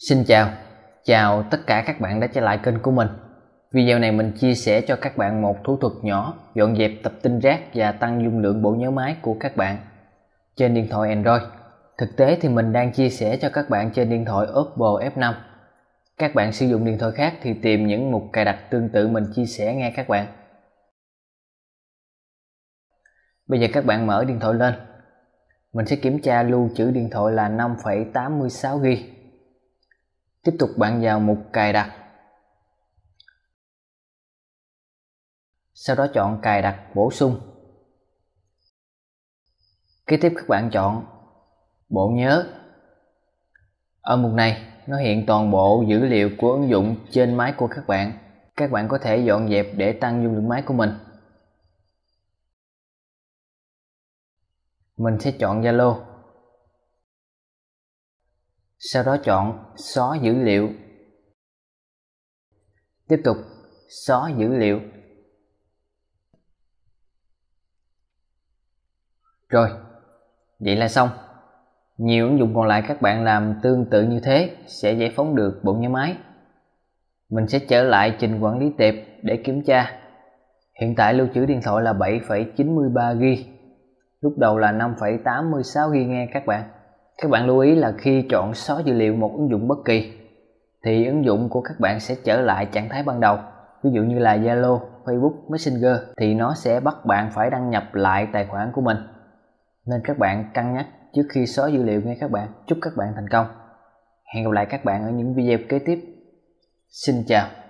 Xin chào, chào tất cả các bạn đã trở lại kênh của mình. Video này mình chia sẻ cho các bạn một thủ thuật nhỏ dọn dẹp tập tin rác và tăng dung lượng bộ nhớ máy của các bạn trên điện thoại Android. Thực tế thì mình đang chia sẻ cho các bạn trên điện thoại Oppo F5. Các bạn sử dụng điện thoại khác thì tìm những mục cài đặt tương tự mình chia sẻ nghe các bạn. Bây giờ các bạn mở điện thoại lên. Mình sẽ kiểm tra lưu trữ điện thoại là 5,86 GB Tiếp tục bạn vào mục cài đặt. Sau đó chọn cài đặt bổ sung. Kế tiếp các bạn chọn bộ nhớ. Ở mục này nó hiện toàn bộ dữ liệu của ứng dụng trên máy của các bạn. Các bạn có thể dọn dẹp để tăng dung lượng máy của mình. Mình sẽ chọn Zalo sau đó chọn xóa dữ liệu. Tiếp tục xóa dữ liệu. Rồi, vậy là xong. Nhiều ứng dụng còn lại các bạn làm tương tự như thế sẽ giải phóng được bộ nhớ máy. Mình sẽ trở lại trình quản lý tệp để kiểm tra. Hiện tại lưu trữ điện thoại là 7,93 GB, lúc đầu là 5,86 GB nghe các bạn các bạn lưu ý là khi chọn xóa dữ liệu một ứng dụng bất kỳ thì ứng dụng của các bạn sẽ trở lại trạng thái ban đầu ví dụ như là Zalo, Facebook, Messenger thì nó sẽ bắt bạn phải đăng nhập lại tài khoản của mình nên các bạn cân nhắc trước khi xóa dữ liệu nghe các bạn chúc các bạn thành công hẹn gặp lại các bạn ở những video kế tiếp xin chào